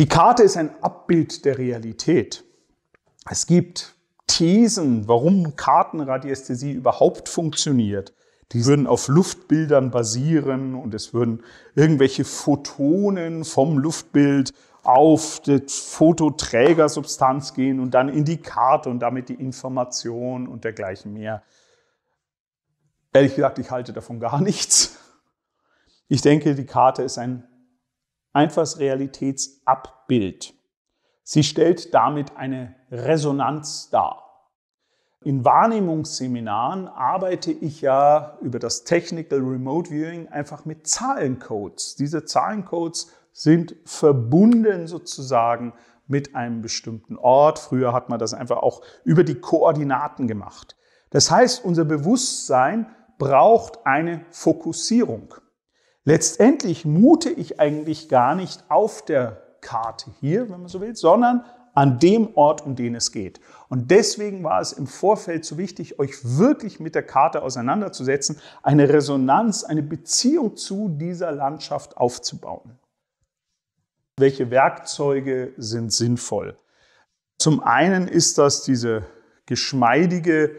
Die Karte ist ein Abbild der Realität. Es gibt Thesen, warum Kartenradiästhesie überhaupt funktioniert. Die würden auf Luftbildern basieren und es würden irgendwelche Photonen vom Luftbild auf die Fototrägersubstanz gehen und dann in die Karte und damit die Information und dergleichen mehr. Ehrlich gesagt, ich halte davon gar nichts. Ich denke, die Karte ist ein einfaches Realitätsabbild. Sie stellt damit eine Resonanz dar. In Wahrnehmungsseminaren arbeite ich ja über das Technical Remote Viewing einfach mit Zahlencodes. Diese Zahlencodes sind verbunden sozusagen mit einem bestimmten Ort. Früher hat man das einfach auch über die Koordinaten gemacht. Das heißt, unser Bewusstsein braucht eine Fokussierung. Letztendlich mute ich eigentlich gar nicht auf der Karte hier, wenn man so will, sondern an dem Ort, um den es geht. Und deswegen war es im Vorfeld so wichtig, euch wirklich mit der Karte auseinanderzusetzen, eine Resonanz, eine Beziehung zu dieser Landschaft aufzubauen. Welche Werkzeuge sind sinnvoll? Zum einen ist das diese geschmeidige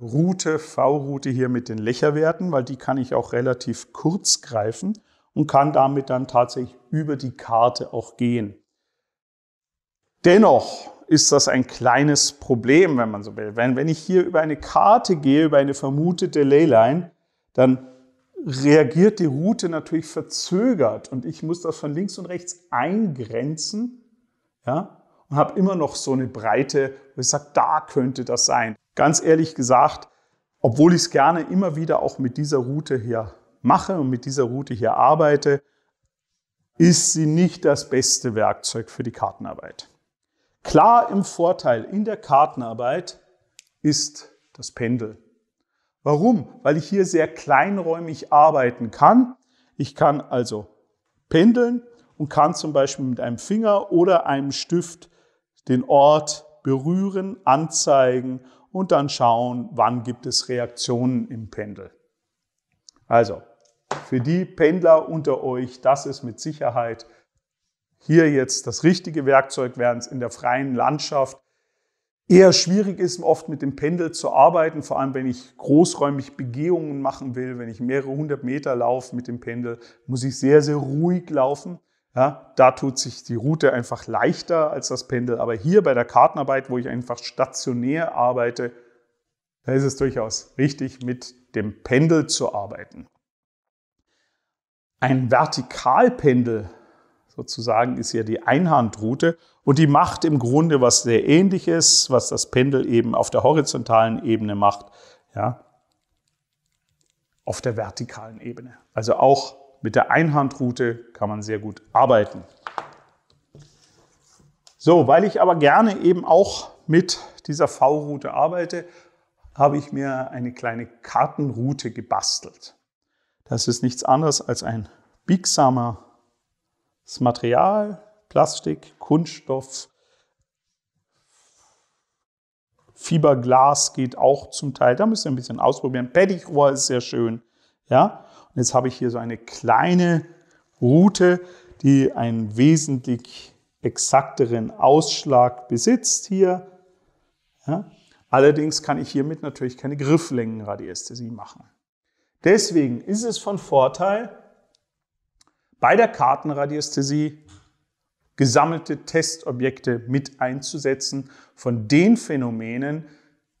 Route, V-Route hier mit den Lächerwerten, weil die kann ich auch relativ kurz greifen und kann damit dann tatsächlich über die Karte auch gehen. Dennoch ist das ein kleines Problem, wenn man so will. Wenn, wenn ich hier über eine Karte gehe, über eine vermutete Leyline, dann reagiert die Route natürlich verzögert und ich muss das von links und rechts eingrenzen ja, und habe immer noch so eine Breite, wo ich sage, da könnte das sein ganz ehrlich gesagt, obwohl ich es gerne immer wieder auch mit dieser Route hier mache und mit dieser Route hier arbeite, ist sie nicht das beste Werkzeug für die Kartenarbeit. Klar im Vorteil in der Kartenarbeit ist das Pendel. Warum? Weil ich hier sehr kleinräumig arbeiten kann. Ich kann also pendeln und kann zum Beispiel mit einem Finger oder einem Stift den Ort berühren, anzeigen und dann schauen, wann gibt es Reaktionen im Pendel. Also, für die Pendler unter euch, das ist mit Sicherheit hier jetzt das richtige Werkzeug, während es in der freien Landschaft eher schwierig ist, oft mit dem Pendel zu arbeiten, vor allem wenn ich großräumig Begehungen machen will, wenn ich mehrere hundert Meter laufe mit dem Pendel, muss ich sehr, sehr ruhig laufen. Ja, da tut sich die Route einfach leichter als das Pendel. Aber hier bei der Kartenarbeit, wo ich einfach stationär arbeite, da ist es durchaus richtig, mit dem Pendel zu arbeiten. Ein Vertikalpendel sozusagen ist ja die Einhandroute und die macht im Grunde was sehr ähnliches, was das Pendel eben auf der horizontalen Ebene macht, ja, auf der vertikalen Ebene. Also auch mit der Einhandroute kann man sehr gut arbeiten. So, weil ich aber gerne eben auch mit dieser V-Route arbeite, habe ich mir eine kleine Kartenroute gebastelt. Das ist nichts anderes als ein biegsames Material, Plastik, Kunststoff, Fiberglas geht auch zum Teil. Da müsst ihr ein bisschen ausprobieren. Pettichrohr ist sehr schön. Ja, und jetzt habe ich hier so eine kleine Route, die einen wesentlich exakteren Ausschlag besitzt hier. Ja. Allerdings kann ich hiermit natürlich keine Grifflängenradiästhesie machen. Deswegen ist es von Vorteil, bei der Kartenradiästhesie gesammelte Testobjekte mit einzusetzen von den Phänomenen,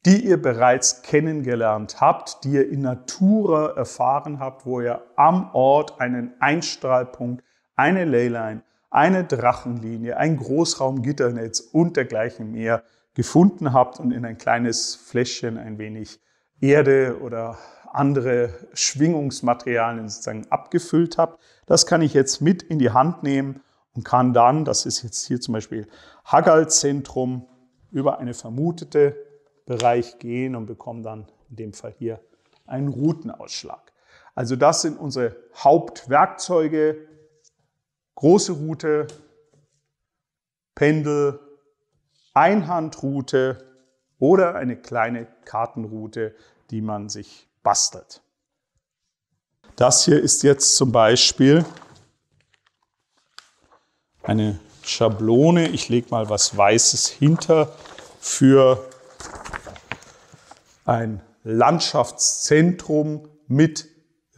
die ihr bereits kennengelernt habt, die ihr in Natura erfahren habt, wo ihr am Ort einen Einstrahlpunkt, eine Leyline, eine Drachenlinie, ein Großraumgitternetz und dergleichen mehr gefunden habt und in ein kleines Fläschchen ein wenig Erde oder andere Schwingungsmaterialien sozusagen abgefüllt habt. Das kann ich jetzt mit in die Hand nehmen und kann dann, das ist jetzt hier zum Beispiel Haggal-Zentrum, über eine vermutete Bereich gehen und bekommen dann in dem Fall hier einen Routenausschlag. Also das sind unsere Hauptwerkzeuge. Große Route, Pendel, Einhandroute oder eine kleine Kartenroute, die man sich bastelt. Das hier ist jetzt zum Beispiel eine Schablone. Ich lege mal was Weißes hinter für ein Landschaftszentrum mit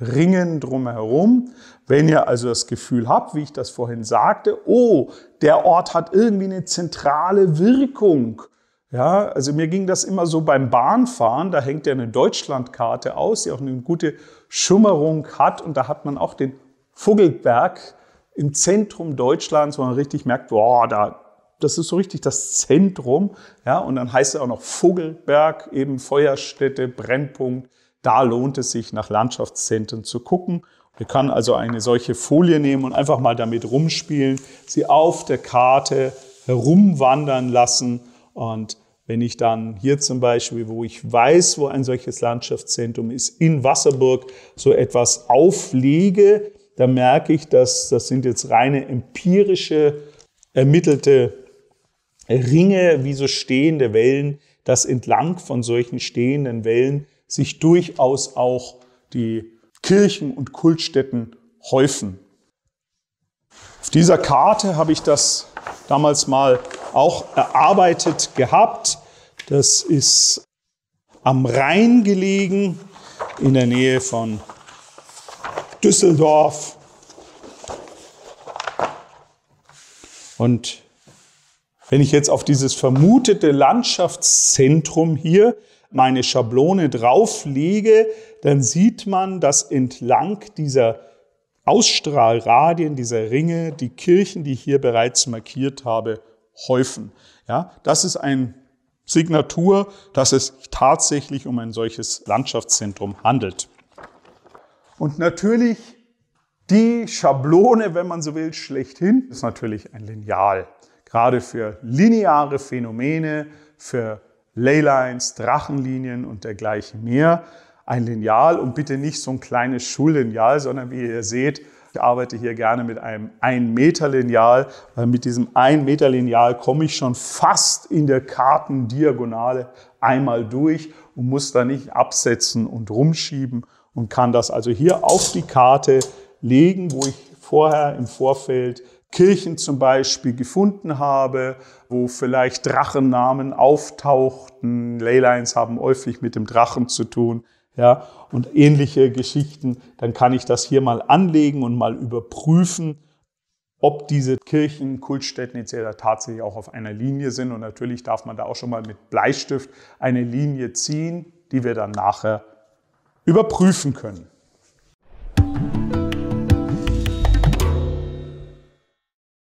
Ringen drumherum. Wenn ihr also das Gefühl habt, wie ich das vorhin sagte, oh, der Ort hat irgendwie eine zentrale Wirkung. Ja, also mir ging das immer so beim Bahnfahren, da hängt ja eine Deutschlandkarte aus, die auch eine gute Schummerung hat und da hat man auch den Vogelberg im Zentrum Deutschlands, wo man richtig merkt, boah, da das ist so richtig das Zentrum. Ja, und dann heißt es auch noch Vogelberg, eben Feuerstätte, Brennpunkt. Da lohnt es sich, nach Landschaftszentren zu gucken. Wir können also eine solche Folie nehmen und einfach mal damit rumspielen, sie auf der Karte herumwandern lassen. Und wenn ich dann hier zum Beispiel, wo ich weiß, wo ein solches Landschaftszentrum ist, in Wasserburg so etwas auflege, dann merke ich, dass das sind jetzt reine empirische ermittelte Ringe wie so stehende Wellen, dass entlang von solchen stehenden Wellen sich durchaus auch die Kirchen und Kultstätten häufen. Auf dieser Karte habe ich das damals mal auch erarbeitet gehabt. Das ist am Rhein gelegen, in der Nähe von Düsseldorf. Und wenn ich jetzt auf dieses vermutete Landschaftszentrum hier meine Schablone drauflege, dann sieht man, dass entlang dieser Ausstrahlradien, dieser Ringe, die Kirchen, die ich hier bereits markiert habe, häufen. Ja, das ist eine Signatur, dass es tatsächlich um ein solches Landschaftszentrum handelt. Und natürlich die Schablone, wenn man so will, schlechthin ist natürlich ein Lineal. Gerade für lineare Phänomene, für Leylines, Drachenlinien und dergleichen mehr ein Lineal und bitte nicht so ein kleines Schullineal, sondern wie ihr seht, ich arbeite hier gerne mit einem 1-Meter-Lineal, weil mit diesem 1-Meter-Lineal komme ich schon fast in der Kartendiagonale einmal durch und muss da nicht absetzen und rumschieben und kann das also hier auf die Karte legen, wo ich vorher im Vorfeld Kirchen zum Beispiel gefunden habe, wo vielleicht Drachennamen auftauchten. Leylines haben häufig mit dem Drachen zu tun. Ja, und ähnliche Geschichten, dann kann ich das hier mal anlegen und mal überprüfen, ob diese Kirchen, Kultstätten etc. tatsächlich auch auf einer Linie sind. Und natürlich darf man da auch schon mal mit Bleistift eine Linie ziehen, die wir dann nachher überprüfen können.